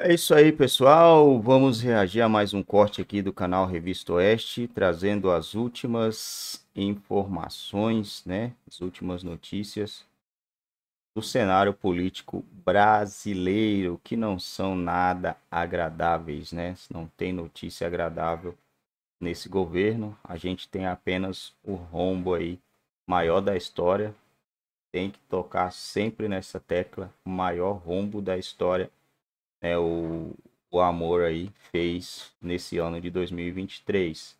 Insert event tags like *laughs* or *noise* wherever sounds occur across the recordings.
É isso aí, pessoal. Vamos reagir a mais um corte aqui do canal Revista Oeste, trazendo as últimas informações, né? As últimas notícias do cenário político brasileiro, que não são nada agradáveis, né? Não tem notícia agradável nesse governo. A gente tem apenas o rombo aí maior da história. Tem que tocar sempre nessa tecla, maior rombo da história né, o, o Amor aí fez nesse ano de 2023.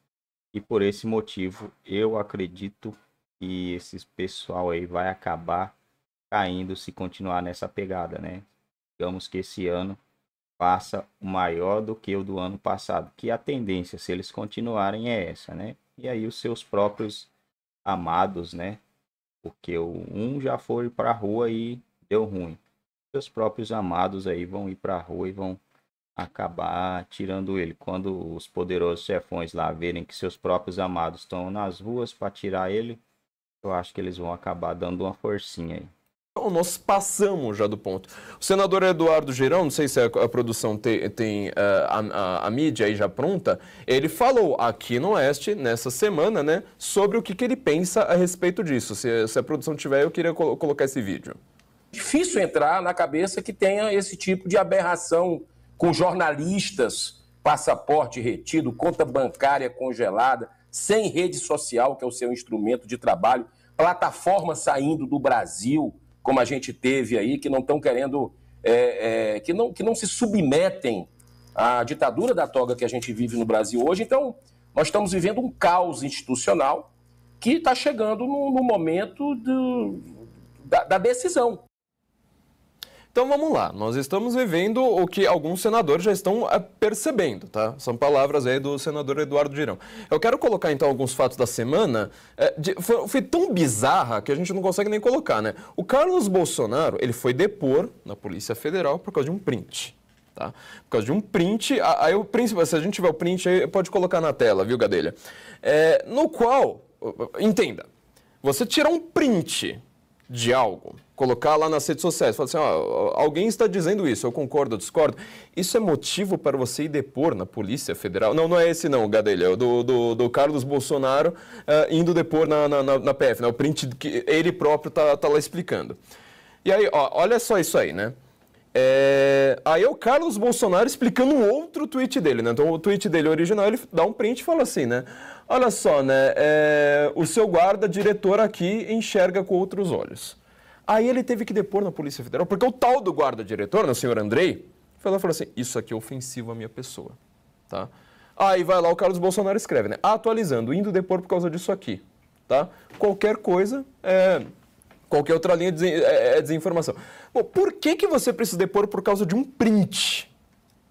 E por esse motivo, eu acredito que esse pessoal aí vai acabar caindo se continuar nessa pegada, né? Digamos que esse ano passa maior do que o do ano passado, que a tendência, se eles continuarem, é essa, né? E aí os seus próprios amados, né? Porque o um já foi para a rua e deu ruim seus próprios amados aí vão ir para a rua e vão acabar tirando ele. Quando os poderosos chefões lá verem que seus próprios amados estão nas ruas para tirar ele, eu acho que eles vão acabar dando uma forcinha aí. Então, nós passamos já do ponto. O senador Eduardo Girão, não sei se a, produção tem, tem eh, a, a, a, mídia aí já pronta, ele falou aqui no Oeste, nessa semana, né, sobre o que, que ele pensa a respeito disso. Se, se a produção tiver, eu queria colocar esse vídeo difícil entrar na cabeça que tenha esse tipo de aberração com jornalistas, passaporte retido, conta bancária congelada, sem rede social, que é o seu instrumento de trabalho, plataforma saindo do Brasil, como a gente teve aí, que não estão querendo, é, é, que, não, que não se submetem à ditadura da toga que a gente vive no Brasil hoje. Então, nós estamos vivendo um caos institucional que está chegando no, no momento do, da, da decisão. Então vamos lá, nós estamos vivendo o que alguns senadores já estão eh, percebendo, tá? São palavras aí do senador Eduardo Girão. Eu quero colocar então alguns fatos da semana. É, de, foi, foi, tão bizarra que a gente não consegue nem colocar, né? O Carlos Bolsonaro, ele foi depor na Polícia Federal por causa de um print. Tá? Por causa de um print, aí o principal, se a gente tiver o print aí, pode colocar na tela, viu, Gadelha? É, no qual, entenda, você tira um print de algo colocar lá nas redes sociais, falar assim, ó, alguém está dizendo isso, eu concordo, eu discordo. Isso é motivo para você ir depor na Polícia Federal? Não, não é esse não, Gadelha, é o do, do, do Carlos Bolsonaro uh, indo depor na, na, na, na, PF, né? o print que ele próprio está tá lá explicando. E aí, ó, olha só isso aí, né? É... Aí é o Carlos Bolsonaro explicando um outro tweet dele, né? Então o tweet dele original, ele dá um print e fala assim, né? Olha só, né? É... O seu guarda-diretor aqui enxerga com outros olhos. Aí ele teve que depor na Polícia Federal, porque o tal do guarda-diretor, né, o senhor Andrei, falou, falou assim, isso aqui é ofensivo à minha pessoa, tá? Aí vai lá o Carlos Bolsonaro escreve, né? Atualizando, indo depor por causa disso aqui, tá? Qualquer coisa é... Qualquer outra linha é, é, é desinformação. Bom, por que, que você precisa depor por causa de um print?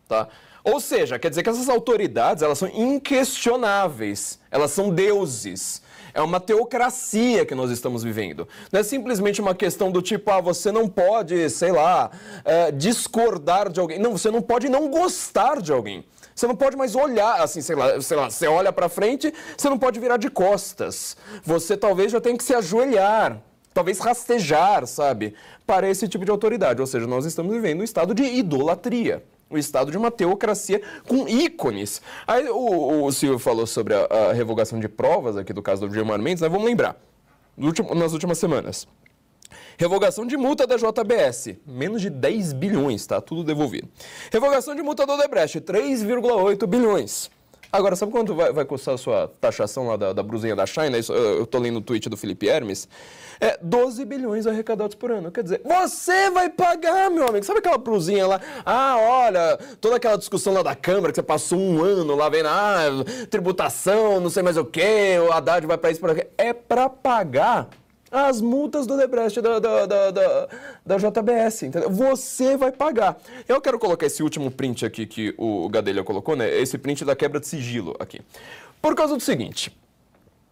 Tá? Ou seja, quer dizer que essas autoridades, elas são inquestionáveis, elas são deuses. É uma teocracia que nós estamos vivendo. Não é simplesmente uma questão do tipo, ah, você não pode, sei lá, é, discordar de alguém. Não, você não pode não gostar de alguém. Você não pode mais olhar, assim, sei lá, sei lá, você olha para frente, você não pode virar de costas. Você talvez já tenha que se ajoelhar, talvez rastejar, sabe? Para esse tipo de autoridade. Ou seja, nós estamos vivendo um estado de idolatria o estado de uma teocracia com ícones. Aí o, o Silvio falou sobre a, a, revogação de provas aqui do caso do Gilmar Mendes, né? Vamos lembrar, último, nas últimas semanas. Revogação de multa da JBS, menos de 10 bilhões, tá? Tudo devolvido. Revogação de multa do Odebrecht, 3,8 bilhões. Agora, sabe quanto vai, vai custar a sua taxação lá da, da brusinha da China? É isso, eu, eu tô lendo o tweet do Felipe Hermes. É 12 bilhões arrecadados por ano. Quer dizer, você vai pagar, meu amigo. Sabe aquela blusinha lá? Ah, olha, toda aquela discussão lá da Câmara que você passou um ano lá vendo, ah, tributação, não sei mais o quê, o Haddad vai para isso, para aquilo. É para pagar as multas do Debrecht da, da, da, da, da JBS, entendeu? Você vai pagar. Eu quero colocar esse último print aqui que o Gadelha colocou, né? Esse print da quebra de sigilo aqui. Por causa do seguinte.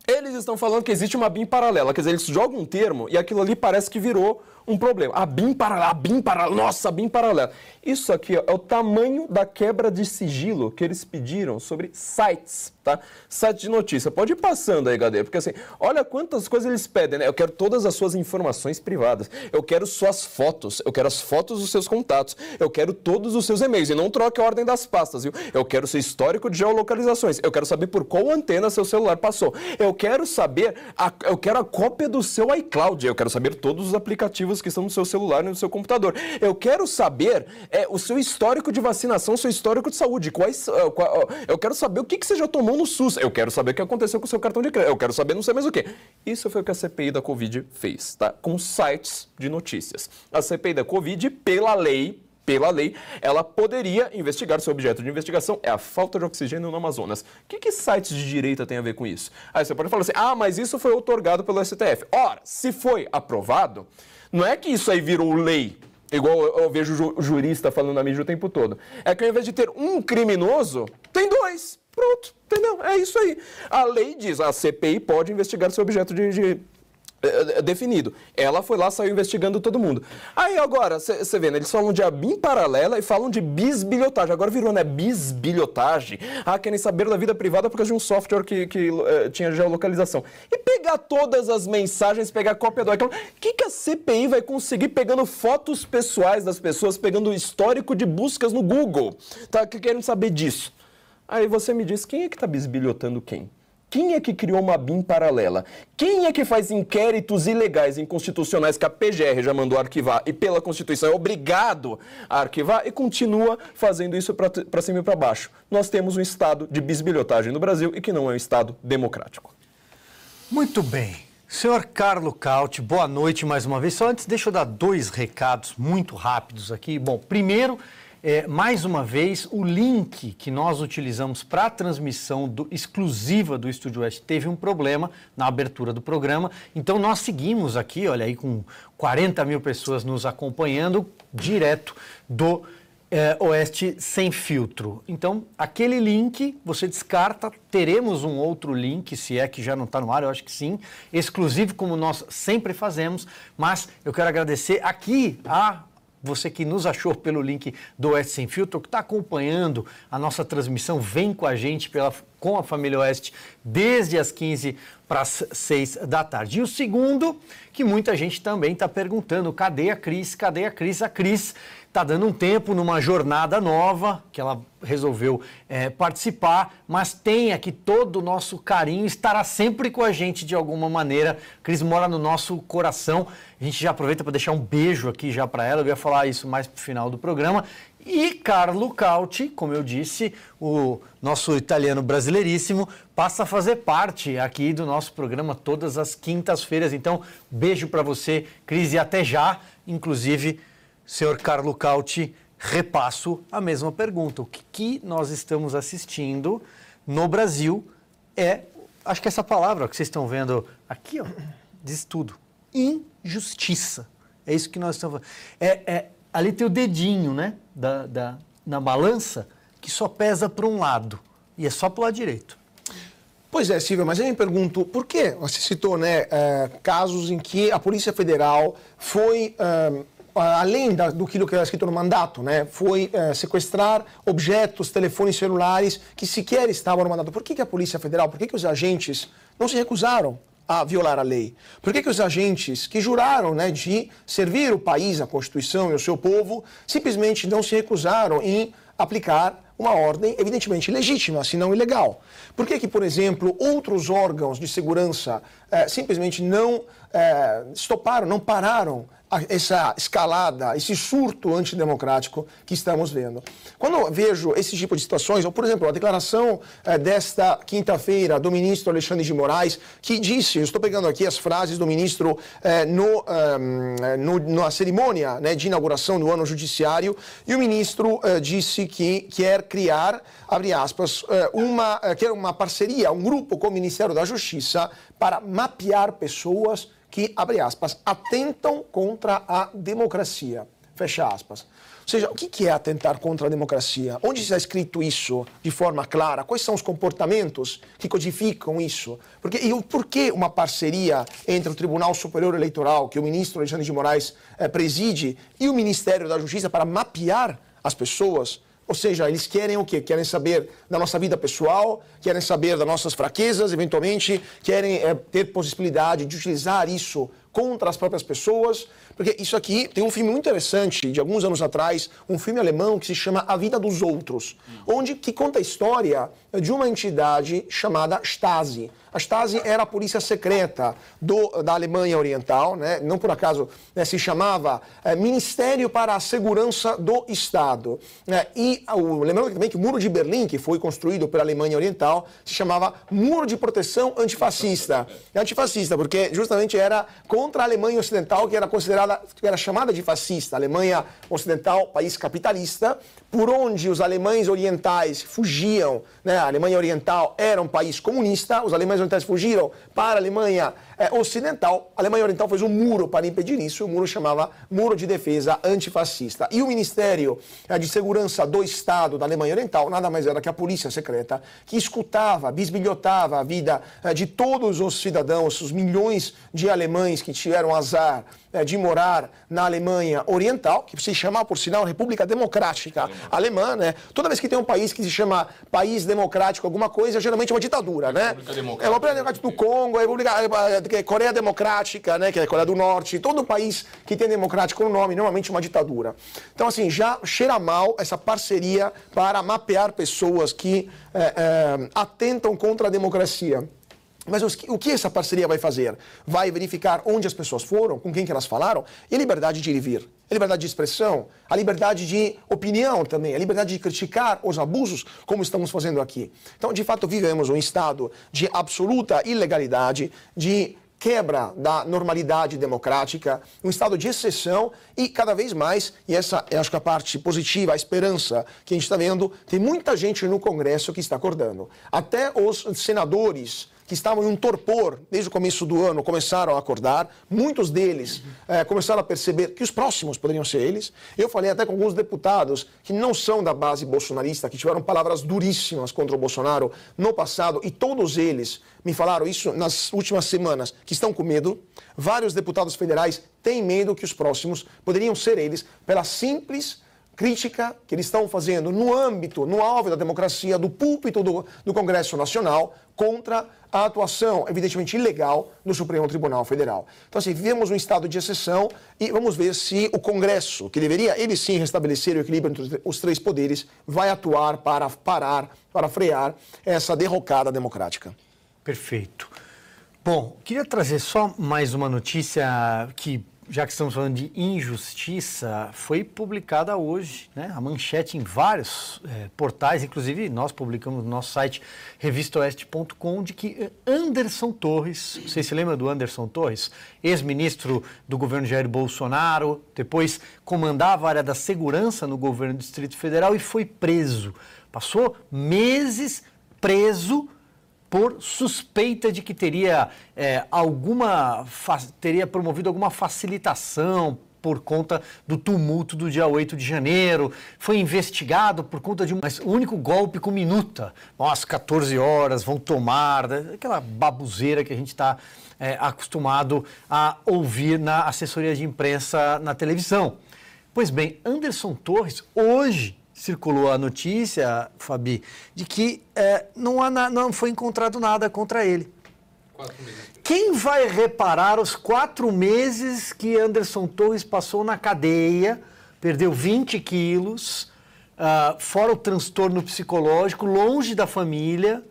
Eles estão falando que existe uma BIM paralela, quer dizer, eles jogam um termo e aquilo ali parece que virou um problema. A BIM paralela, a BIM paralela, nossa, a BIM paralela. Isso aqui ó, é o tamanho da quebra de sigilo que eles pediram sobre sites, tá? Site de notícia. Pode ir passando aí, HD, porque assim, olha quantas coisas eles pedem, né? Eu quero todas as suas informações privadas, eu quero suas fotos, eu quero as fotos dos seus contatos, eu quero todos os seus e-mails, e não troque a ordem das pastas, viu? Eu quero seu histórico de geolocalizações, eu quero saber por qual antena seu celular passou, eu quero saber, a, eu quero a cópia do seu iCloud, eu quero saber todos os aplicativos que estão no seu celular e no seu computador. Eu quero saber é, o seu histórico de vacinação, o seu histórico de saúde. Quais, uh, é, qual, uh, eu quero saber o que, que você já tomou no SUS. Eu quero saber o que aconteceu com o seu cartão de crédito. Eu quero saber não sei mais o que. Isso foi o que a CPI da Covid fez, tá? Com sites de notícias. A CPI da Covid, pela lei, pela lei, ela poderia investigar, seu objeto de investigação é a falta de oxigênio no Amazonas. O que, que sites de direita tem a ver com isso? Aí você pode falar assim, ah, mas isso foi outorgado pelo STF. Ora, se foi aprovado, não é que isso aí virou lei, igual eu, vejo o jurista falando na mídia o tempo todo. É que ao invés de ter um criminoso, tem dois. Pronto, entendeu? É isso aí. A lei diz, a CPI pode investigar seu objeto de, de é, é, é definido. Ela foi lá, saiu investigando todo mundo. Aí agora, você vê, né, eles falam de abim paralela e falam de bisbilhotagem. Agora virou, né? Bisbilhotagem. Ah, querem saber da vida privada por causa de um software que, que uh, tinha geolocalização. E pegar todas as mensagens, pegar cópia do iCloud. O que, que a CPI vai conseguir pegando fotos pessoais das pessoas, pegando o histórico de buscas no Google? Tá querendo saber disso. Aí você me diz, quem é que tá bisbilhotando quem? Quem é que criou uma BIM paralela? Quem é que faz inquéritos ilegais, inconstitucionais, que a PGR já mandou arquivar e pela Constituição é obrigado a arquivar e continua fazendo isso para cima e para baixo? Nós temos um Estado de bisbilhotagem no Brasil e que não é um Estado democrático. Muito bem. Senhor Carlo Cauti, boa noite mais uma vez. Só antes, deixa eu dar dois recados muito rápidos aqui. Bom, primeiro, é, mais uma vez, o link que nós utilizamos para a transmissão do, exclusiva do Estúdio West teve um problema na abertura do programa. Então, nós seguimos aqui, olha aí, com 40 mil pessoas nos acompanhando, direto do é, Oeste Sem Filtro. Então, aquele link você descarta, teremos um outro link, se é que já não está no ar, eu acho que sim, exclusivo como nós sempre fazemos, mas eu quero agradecer aqui a você que nos achou pelo link do Oeste Sem Filtro, que está acompanhando a nossa transmissão, vem com a gente pela com a Família Oeste desde as 15 para as 6 da tarde. E o segundo, que muita gente também está perguntando, cadê a Cris? Cadê a Cris? A Cris está dando um tempo numa jornada nova que ela resolveu é, participar, mas tem aqui todo o nosso carinho, estará sempre com a gente de alguma maneira. Cris mora no nosso coração. A gente já aproveita para deixar um beijo aqui já para ela. Eu ia falar isso mais para o final do programa. E Carlo Cauti, como eu disse, o nosso italiano brasileiríssimo, passa a fazer parte aqui do nosso programa todas as quintas-feiras. Então, beijo para você, Cris, e até já. Inclusive, senhor Carlo Cauti, repasso a mesma pergunta. O que nós estamos assistindo no Brasil é, acho que essa palavra que vocês estão vendo aqui, ó, diz tudo: injustiça. É isso que nós estamos falando. É, é ali tem o dedinho, né? Da, da, na balança, que só pesa para um lado. E é só para o lado direito. Pois é, Silvia, mas eu me pergunto, por que você citou né, é, casos em que a Polícia Federal foi, ah, além do que era escrito no mandato, né, foi é, sequestrar objetos, telefones celulares que sequer estavam no mandato. Por que, a Polícia Federal, por que, que os agentes não se recusaram a violar a lei? Por que, que os agentes que juraram né, de servir o país, a Constituição e o seu povo, simplesmente não se recusaram em aplicar uma ordem evidentemente legítima, se não ilegal. Por que, que por exemplo, outros órgãos de segurança eh, simplesmente não eh, estoparam, não pararam essa escalada, esse surto antidemocrático que estamos vendo. Quando eu vejo esse tipo de situações, ou, por exemplo, a declaração eh, desta quinta-feira do ministro Alexandre de Moraes, que disse, eu estou pegando aqui as frases do ministro eh, no, eh, no, na cerimônia né, de inauguração do ano judiciário, e o ministro disse que quer criar, abre aspas, uma, quer uma parceria, um grupo com o Ministério da Justiça para mapear pessoas que, abre aspas, atentam contra a democracia. Fecha aspas. Ou seja, o que é atentar contra a democracia? Onde está escrito isso de forma clara? Quais são os comportamentos que codificam isso? Porque, e o porquê uma parceria entre o Tribunal Superior Eleitoral, que o ministro Alexandre de Moraes eh, preside, e o Ministério da Justiça para mapear as pessoas ou seja, eles querem o quê? Querem saber da nossa vida pessoal, querem saber das nossas fraquezas, eventualmente, querem é, ter possibilidade de utilizar isso contra as próprias pessoas. Porque isso aqui tem um filme muito interessante de alguns anos atrás, um filme alemão que se chama A Vida dos Outros, uhum. onde que conta a história de uma entidade chamada Stasi. A Stasi era a polícia secreta do, da Alemanha Oriental, né? não por acaso né, se chamava é, Ministério para a Segurança do Estado. Né? E o, lembrando também que o Muro de Berlim, que foi construído pela Alemanha Oriental, se chamava Muro de Proteção Antifascista. É antifascista, porque justamente era contra contra a Alemanha Ocidental, que era considerada, que era chamada de fascista. Alemanha Ocidental, país capitalista, por onde os alemães orientais fugiam, né? a Alemanha Oriental era um país comunista, os alemães orientais fugiram para a Alemanha é, ocidental. A Alemanha Oriental fez um muro para impedir isso, o muro chamava Muro de Defesa Antifascista. E o Ministério é, de Segurança do Estado da Alemanha Oriental nada mais era que a polícia secreta que escutava, bisbilhotava a vida é, de todos os cidadãos, os milhões de alemães que tiveram azar é, de morar na Alemanha Oriental, que se chamava, por sinal, República Democrática Alemã. Alemã, né? Toda vez que tem um país que se chama país democrático alguma coisa, geralmente é uma ditadura, né? É uma República Democrática né? do Congo, a República que é Coreia Democrática, né, que é Coreia do Norte, todo país que tem democrático no nome, normalmente uma ditadura. Então, assim, já cheira mal essa parceria para mapear pessoas que é, é, atentam contra a democracia. Mas o que essa parceria vai fazer? Vai verificar onde as pessoas foram, com quem que elas falaram, e a liberdade de ir e vir, a liberdade de expressão, a liberdade de opinião também, a liberdade de criticar os abusos, como estamos fazendo aqui. Então, de fato, vivemos um estado de absoluta ilegalidade, de quebra da normalidade democrática, um estado de exceção e cada vez mais, e essa é acho que a parte positiva, a esperança que a gente está vendo, tem muita gente no Congresso que está acordando. Até os senadores que estavam em um torpor desde o começo do ano começaram a acordar. Muitos deles é, começaram a perceber que os próximos poderiam ser eles. Eu falei até com alguns deputados que não são da base bolsonarista, que tiveram palavras duríssimas contra o Bolsonaro no passado, e todos eles me falaram isso nas últimas semanas, que estão com medo. Vários deputados federais têm medo que os próximos poderiam ser eles pela simples crítica que eles estão fazendo no âmbito, no alvo da democracia, do púlpito do, do Congresso Nacional, contra a atuação, evidentemente ilegal, do Supremo Tribunal Federal. Então, assim, vivemos um estado de exceção e vamos ver se o Congresso, que deveria, ele sim, restabelecer o equilíbrio entre os três poderes, vai atuar para parar, para frear essa derrocada democrática. Perfeito. Bom, queria trazer só mais uma notícia que já que estamos falando de injustiça, foi publicada hoje né, a manchete em vários é, portais, inclusive nós publicamos no nosso site revistaoeste.com, de que eh, Anderson Torres, vocês se lembram do Anderson Torres? Ex-ministro do governo Jair Bolsonaro, depois comandava a área da segurança no governo do Distrito Federal e foi preso. Passou meses preso por suspeita de que teria é, alguma teria promovido alguma facilitação por conta do tumulto do dia 8 de janeiro, foi investigado por conta de um único golpe com minuta. Às 14 horas vão tomar, né? aquela babuzeira que a gente está é, acostumado a ouvir na assessoria de imprensa na televisão. Pois bem, Anderson Torres hoje circulou a notícia, Fabi, de que é, não, há na, não foi encontrado nada contra ele. Quem vai reparar os quatro meses que Anderson Torres passou na cadeia, perdeu 20 quilos, uh, fora o transtorno psicológico, longe da família,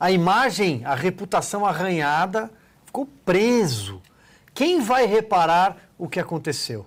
a imagem, a reputação arranhada, ficou preso. Quem vai reparar o que aconteceu?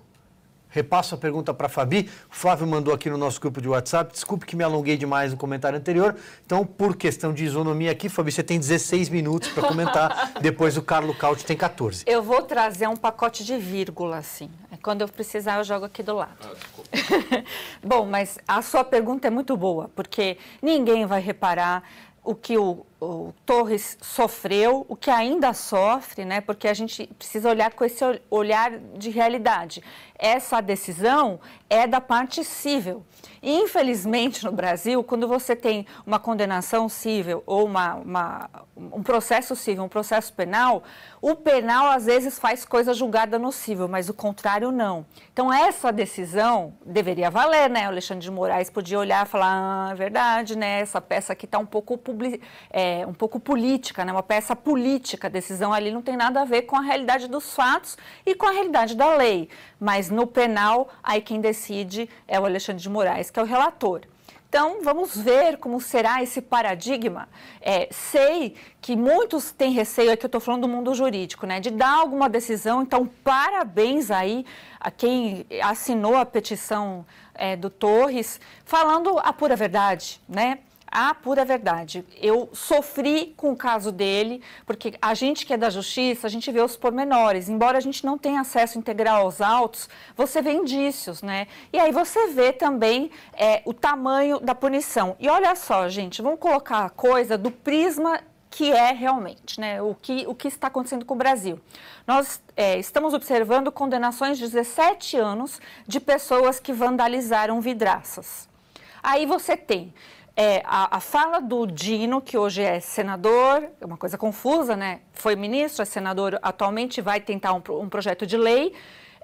Repasso a pergunta para a Fabi. O Flávio mandou aqui no nosso grupo de WhatsApp. Desculpe que me alonguei demais no comentário anterior. Então, por questão de isonomia aqui, Fabi, você tem 16 minutos para comentar. *laughs* Depois o Carlo Caut tem 14. Eu vou trazer um pacote de vírgula, assim. É, quando eu precisar, eu jogo aqui do lado. Ah, *laughs* Bom, mas a sua pergunta é muito boa, porque ninguém vai reparar o que o o Torres sofreu, o que ainda sofre, né? Porque a gente precisa olhar com esse olhar de realidade. Essa decisão é da parte civil. infelizmente, no Brasil, quando você tem uma condenação civil ou uma, uma, um processo civil, um processo penal, o penal às vezes faz coisa julgada no civil, mas o contrário não. Então, essa decisão deveria valer, né? O Alexandre de Moraes podia olhar e falar: ah, é verdade, né? Essa peça aqui está um pouco publicitada. É, é um pouco política, né? uma peça política. A decisão ali não tem nada a ver com a realidade dos fatos e com a realidade da lei. Mas no penal, aí quem decide é o Alexandre de Moraes, que é o relator. Então, vamos ver como será esse paradigma. É, sei que muitos têm receio, é que eu estou falando do mundo jurídico, né, de dar alguma decisão. Então, parabéns aí a quem assinou a petição é, do Torres, falando a pura verdade, né? a pura verdade. Eu sofri com o caso dele, porque a gente que é da justiça, a gente vê os pormenores. Embora a gente não tenha acesso integral aos autos, você vê indícios, né? E aí você vê também é, o tamanho da punição. E olha só, gente, vamos colocar a coisa do prisma que é realmente, né? O que, o que está acontecendo com o Brasil. Nós é, estamos observando condenações de 17 anos de pessoas que vandalizaram vidraças. Aí você tem é a, a, fala do Dino, que hoje é senador, é uma coisa confusa, né? Foi ministro, é senador, atualmente vai tentar um, um projeto de lei.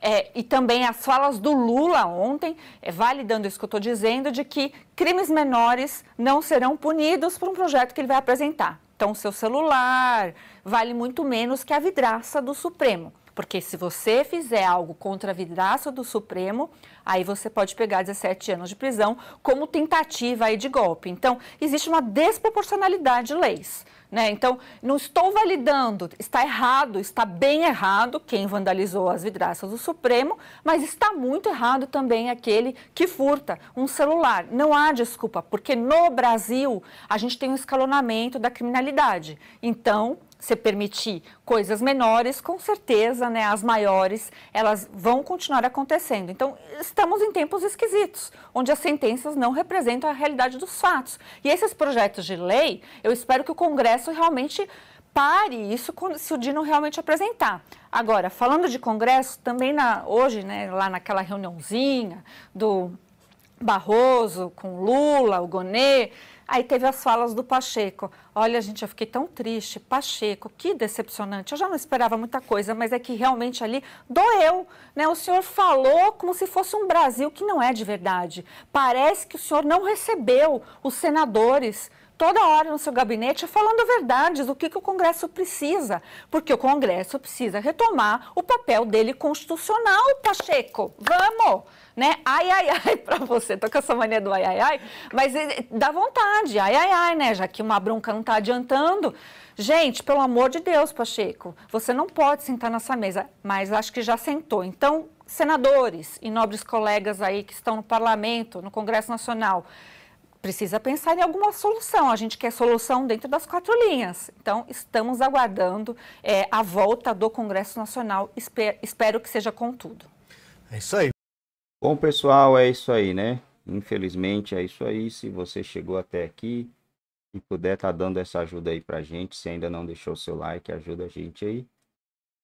É, e também as falas do Lula ontem, é, validando isso que eu estou dizendo, de que crimes menores não serão punidos por um projeto que ele vai apresentar. Então, seu celular vale muito menos que a vidraça do Supremo. Porque se você fizer algo contra a vidraça do Supremo, aí você pode pegar 17 anos de prisão como tentativa aí de golpe. Então, existe uma desproporcionalidade de leis. Né? Então, não estou validando, está errado, está bem errado quem vandalizou as vidraças do Supremo, mas está muito errado também aquele que furta um celular. Não há desculpa, porque no Brasil a gente tem um escalonamento da criminalidade. Então, você permitir coisas menores, com certeza, né, as maiores, elas vão continuar acontecendo. Então, estamos em tempos esquisitos, onde as sentenças não representam a realidade dos fatos. E esses projetos de lei, eu espero que o Congresso realmente pare isso se o Dino realmente apresentar. Agora, falando de Congresso, também na, hoje, né, lá naquela reuniãozinha do Barroso, com Lula, o Gonê. Aí teve as falas do Pacheco. Olha, gente, eu fiquei tão triste. Pacheco, que decepcionante. Eu já não esperava muita coisa, mas é que realmente ali doeu. Né? O senhor falou como se fosse um Brasil que não é de verdade. Parece que o senhor não recebeu os senadores toda hora no seu gabinete falando verdades, o que, que o Congresso precisa, porque o Congresso precisa retomar o papel dele constitucional, Pacheco. Vamos! Né? Ai, ai, ai, *laughs* para você, tô com essa mania do ai, ai, ai, mas eh, dá vontade, ai, ai, ai, né? Já que uma bronca não tá adiantando. Gente, pelo amor de Deus, Pacheco, você não pode sentar nessa mesa, mas acho que já sentou. Então, senadores e nobres colegas aí que estão no parlamento, no Congresso Nacional, precisa pensar em alguma solução. A gente quer solução dentro das quatro linhas. Então, estamos aguardando é, a volta do Congresso Nacional. Espero, espero que seja com tudo. É isso aí. Bom, pessoal, é isso aí, né? Infelizmente, é isso aí. Se você chegou até aqui e puder estar tá dando essa ajuda aí a gente, se ainda não deixou seu like, ajuda a gente aí.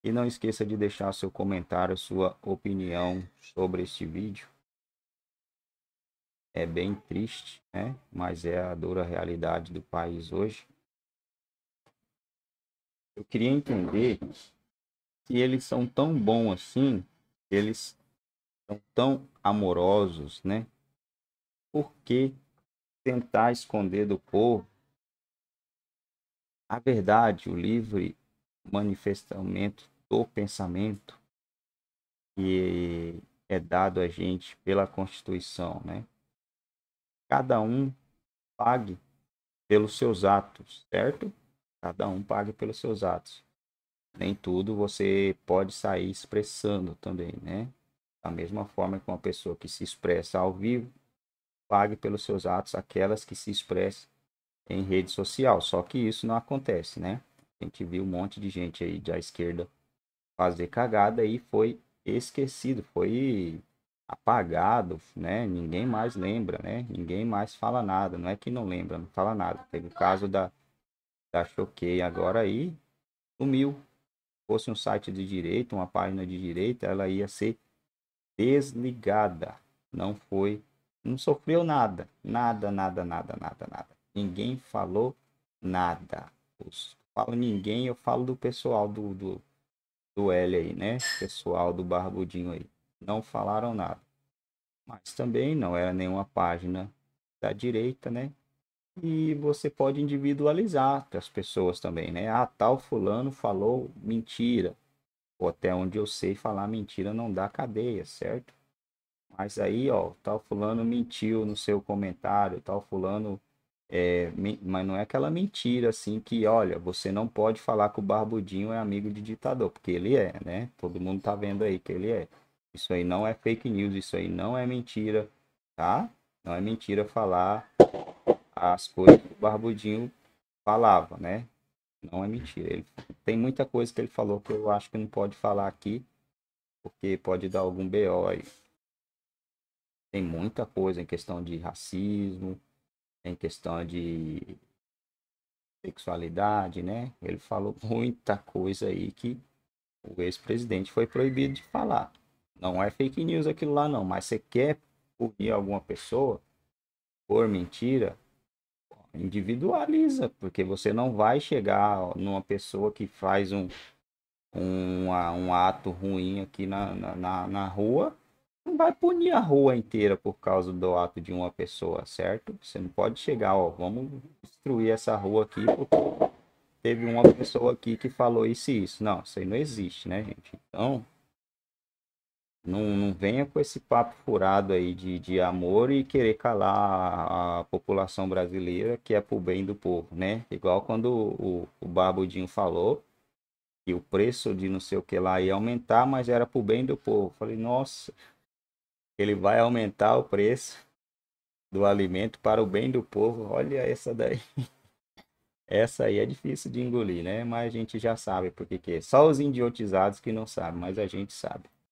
E não esqueça de deixar seu comentário, sua opinião sobre este vídeo. É bem triste, né? Mas é a dura realidade do país hoje. Eu queria entender se eles são tão bons assim, eles são tão amorosos, né? Por que tentar esconder do povo a verdade, o livre manifestamento do pensamento que é dado a gente pela Constituição, né? cada um pague pelos seus atos, certo? Cada um pague pelos seus atos. Nem tudo você pode sair expressando também, né? Da mesma forma que uma pessoa que se expressa ao vivo, pague pelos seus atos aquelas que se expressam em rede social. Só que isso não acontece, né? A gente viu um monte de gente aí da esquerda fazer cagada e foi esquecido, foi apagado, né? Ninguém mais lembra, né? Ninguém mais fala nada. Não é que não lembra, não fala nada. Teve o caso da, da Choquei agora aí, sumiu. Se fosse um site de direita, uma página de direita, ela ia ser desligada. Não foi, não sofreu nada. Nada, nada, nada, nada, nada. Ninguém falou nada. Os, falo ninguém, eu falo do pessoal do, do, do L aí, né? Pessoal do Barbudinho aí não falaram nada. Mas também não era nenhuma página da direita, né? E você pode individualizar as pessoas também, né? Ah, tal fulano falou mentira. Ou até onde eu sei falar mentira não dá cadeia, certo? Mas aí, ó, tal fulano mentiu no seu comentário, tal fulano é, mas não é aquela mentira assim que, olha, você não pode falar que o Barbudinho é amigo de ditador, porque ele é, né? Todo mundo tá vendo aí que ele é. Isso aí não é fake news, isso aí não é mentira, tá? Não é mentira falar as coisas que o Barbudinho falava, né? Não é mentira. Ele, tem muita coisa que ele falou que eu acho que não pode falar aqui, porque pode dar algum BO aí. Tem muita coisa em questão de racismo, em questão de sexualidade, né? Ele falou muita coisa aí que o ex-presidente foi proibido de falar. Não é fake news aquilo lá, não. Mas você quer punir alguma pessoa por mentira, individualiza, porque você não vai chegar numa pessoa que faz um, um, um ato ruim aqui na, na, na rua, não vai punir a rua inteira por causa do ato de uma pessoa, certo? Você não pode chegar, ó, vamos destruir essa rua aqui porque teve uma pessoa aqui que falou isso e isso. Não, isso aí não existe, né, gente? Então, não, não venha com esse papo furado aí de, de amor e querer calar a, população brasileira que é pro bem do povo, né? Igual quando o, o Barbudinho falou que o preço de não sei o que lá ia aumentar, mas era pro bem do povo. Falei, nossa, ele vai aumentar o preço do alimento para o bem do povo. Olha essa daí. *laughs* Essa aí é difícil de engolir, né? Mas a gente já sabe porque que é. Só os idiotizados que não sabem, mas a gente sabe.